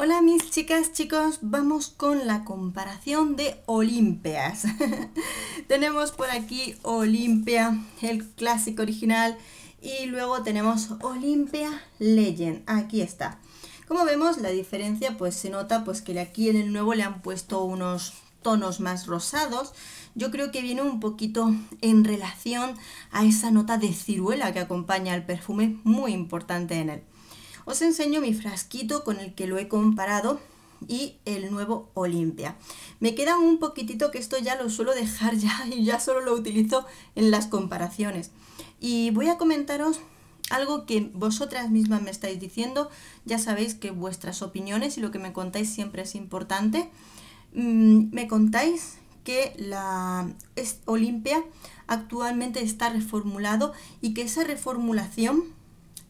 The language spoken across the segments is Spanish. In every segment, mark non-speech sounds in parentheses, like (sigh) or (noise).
Hola mis chicas, chicos, vamos con la comparación de Olimpias. (laughs) tenemos por aquí Olimpia, el clásico original, y luego tenemos Olimpia Legend, aquí está. Como vemos, la diferencia pues se nota pues que aquí en el nuevo le han puesto unos tonos más rosados, yo creo que viene un poquito en relación a esa nota de ciruela que acompaña al perfume, muy importante en él. Os enseño mi frasquito con el que lo he comparado y el nuevo Olimpia. Me queda un poquitito que esto ya lo suelo dejar ya (laughs) y ya solo lo utilizo en las comparaciones. Y voy a comentaros algo que vosotras mismas me estáis diciendo. Ya sabéis que vuestras opiniones y lo que me contáis siempre es importante. Mm, me contáis que la Olimpia actualmente está reformulado y que esa reformulación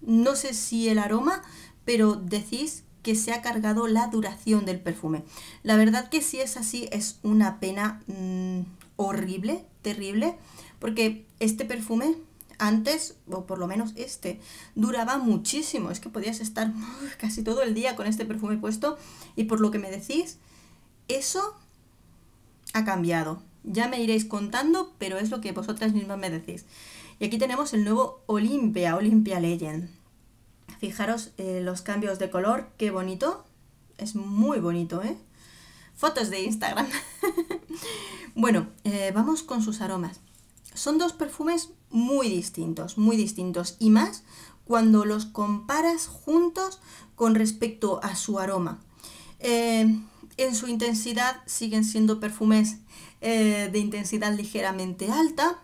no sé si el aroma, pero decís que se ha cargado la duración del perfume. La verdad que si es así es una pena mm, horrible, terrible, porque este perfume antes, o por lo menos este, duraba muchísimo. Es que podías estar casi todo el día con este perfume puesto. Y por lo que me decís, eso ha cambiado. Ya me iréis contando, pero es lo que vosotras mismas me decís. Y aquí tenemos el nuevo Olimpia, Olimpia Legend. Fijaros eh, los cambios de color, qué bonito. Es muy bonito, ¿eh? Fotos de Instagram. (laughs) bueno, eh, vamos con sus aromas. Son dos perfumes muy distintos, muy distintos. Y más cuando los comparas juntos con respecto a su aroma. Eh, en su intensidad siguen siendo perfumes de intensidad ligeramente alta,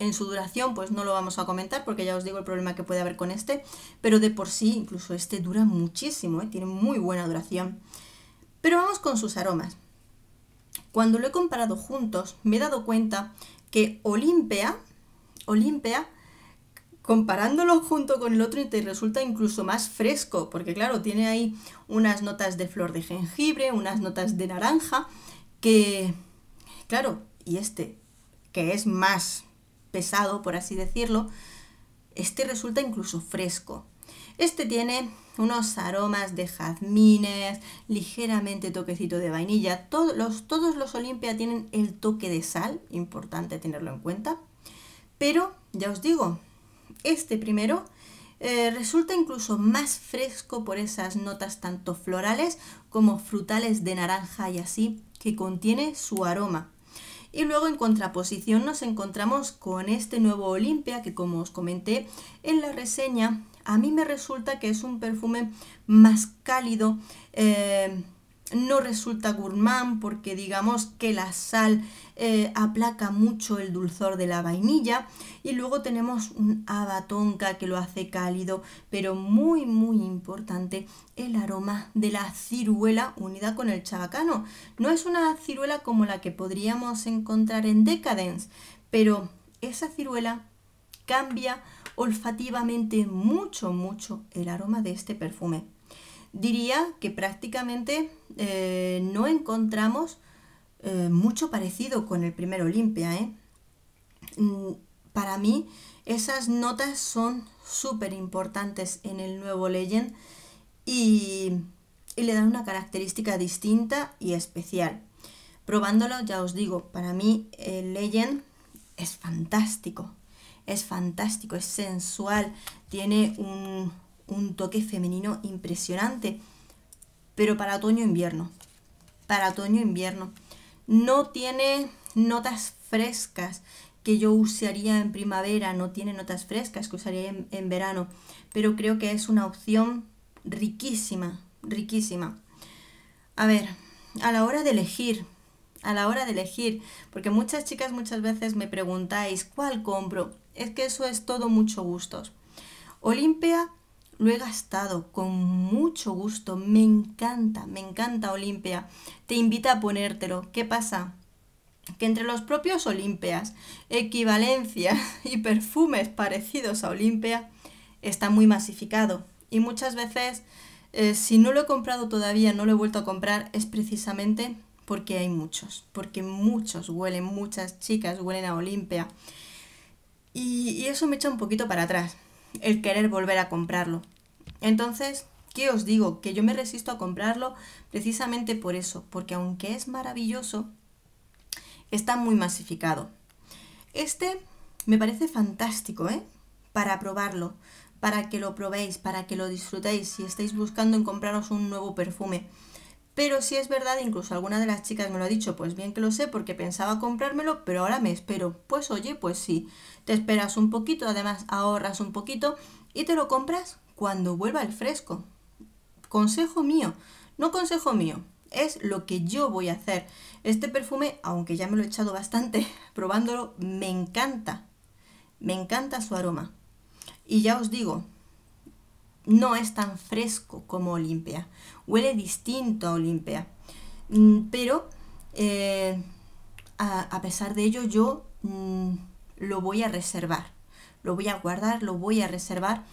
en su duración pues no lo vamos a comentar porque ya os digo el problema que puede haber con este, pero de por sí incluso este dura muchísimo, ¿eh? tiene muy buena duración. Pero vamos con sus aromas. Cuando lo he comparado juntos me he dado cuenta que Olimpia, Olimpia, comparándolo junto con el otro te resulta incluso más fresco, porque claro, tiene ahí unas notas de flor de jengibre, unas notas de naranja, que, claro, y este, que es más pesado, por así decirlo, este resulta incluso fresco. Este tiene unos aromas de jazmines, ligeramente toquecito de vainilla. Todos los, todos los Olimpia tienen el toque de sal, importante tenerlo en cuenta. Pero, ya os digo, este primero eh, resulta incluso más fresco por esas notas tanto florales como frutales de naranja y así que contiene su aroma. Y luego en contraposición nos encontramos con este nuevo Olimpia que como os comenté en la reseña, a mí me resulta que es un perfume más cálido. Eh, no resulta gourmand porque digamos que la sal eh, aplaca mucho el dulzor de la vainilla y luego tenemos un haba tonka que lo hace cálido pero muy muy importante el aroma de la ciruela unida con el chabacano no es una ciruela como la que podríamos encontrar en Decadence pero esa ciruela cambia olfativamente mucho mucho el aroma de este perfume diría que prácticamente eh, no encontramos eh, mucho parecido con el primer Olimpia. ¿eh? Mm, para mí esas notas son súper importantes en el nuevo Legend y, y le dan una característica distinta y especial. Probándolo, ya os digo, para mí el Legend es fantástico, es fantástico, es sensual, tiene un, un toque femenino impresionante, pero para otoño-invierno. E para otoño-invierno. E no tiene notas frescas que yo usaría en primavera, no tiene notas frescas que usaría en, verano, pero creo que es una opción riquísima, riquísima. A ver, a la hora de elegir, a la hora de elegir, porque muchas chicas muchas veces me preguntáis, ¿cuál compro? Es que eso es todo mucho gustos. Olimpia lo he gastado con mucho gusto, me encanta, me encanta Olimpia, te invita a ponértelo. ¿Qué pasa? Que entre los propios Olimpias, equivalencias (laughs) y perfumes parecidos a Olimpia, está muy masificado. Y muchas veces, eh, si no lo he comprado todavía, no lo he vuelto a comprar, es precisamente porque hay muchos, porque muchos huelen, muchas chicas huelen a Olimpia. Y, y eso me echa un poquito para atrás el querer volver a comprarlo. Entonces, ¿qué os digo? Que yo me resisto a comprarlo precisamente por eso, porque aunque es maravilloso, está muy masificado. Este me parece fantástico, ¿eh? Para probarlo, para que lo probéis, para que lo disfrutéis si estáis buscando en compraros un nuevo perfume. Pero si es verdad, incluso alguna de las chicas me lo ha dicho, pues bien que lo sé porque pensaba comprármelo, pero ahora me espero. Pues oye, pues sí, te esperas un poquito, además ahorras un poquito y te lo compras cuando vuelva el fresco. Consejo mío, no consejo mío, es lo que yo voy a hacer. Este perfume, aunque ya me lo he echado bastante (laughs) probándolo, me encanta. Me encanta su aroma. Y ya os digo, no es tan fresco como Olimpia. Huele distinto a Olimpia. Mm, pero eh, a, pesar de ello yo mm, lo voy a reservar. Lo voy a guardar, lo voy a reservar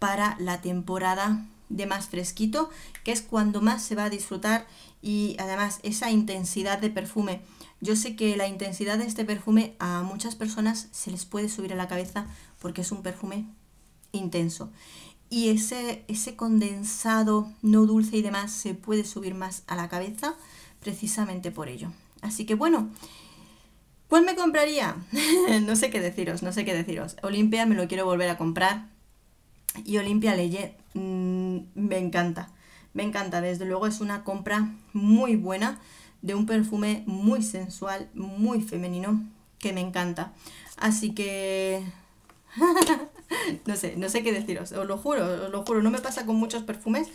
para la temporada de más fresquito, que es cuando más se va a disfrutar y además esa intensidad de perfume. Yo sé que la intensidad de este perfume a muchas personas se les puede subir a la cabeza porque es un perfume intenso y ese, ese condensado no dulce y demás se puede subir más a la cabeza precisamente por ello. Así que bueno, ¿cuál me compraría? (laughs) no sé qué deciros, no sé qué deciros. Olimpia me lo quiero volver a comprar y Olimpia Leye mm, me encanta, me encanta. Desde luego es una compra muy buena de un perfume muy sensual, muy femenino, que me encanta. Así que... (laughs) (laughs) no sé, no sé qué deciros, os lo juro, os lo juro, no me pasa con muchos perfumes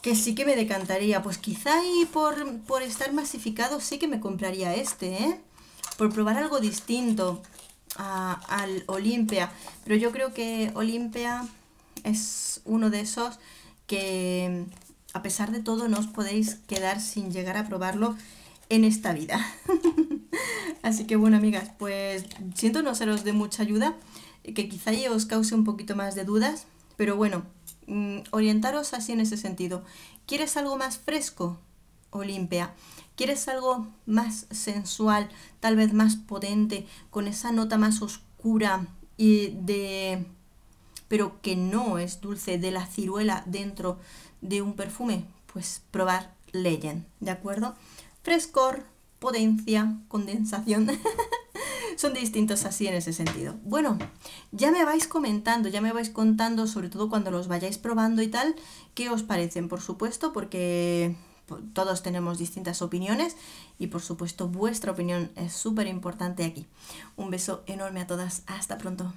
que sí que me decantaría, pues quizá y por, estar masificado sí que me compraría este, ¿eh? Por probar algo distinto al Olimpia, pero yo creo que Olimpia es uno de esos que a pesar de todo no os podéis quedar sin llegar a probarlo en esta vida. (laughs) Así que bueno, amigas, pues siento no seros de mucha ayuda, que quizá yo os cause un poquito más de dudas, pero bueno, mm, orientaros así en ese sentido. ¿Quieres algo más fresco? Olimpia. ¿Quieres algo más sensual, tal vez más potente, con esa nota más oscura y de pero que no es dulce de la ciruela dentro de un perfume? Pues probar Legend, ¿de acuerdo? Frescor, potencia, condensación. (laughs) son distintos así en ese sentido. Bueno, ya me vais comentando, ya me vais contando, sobre todo cuando los vayáis probando y tal, qué os parecen, por supuesto, porque todos tenemos distintas opiniones y por supuesto vuestra opinión es súper importante aquí. Un beso enorme a todas, hasta pronto.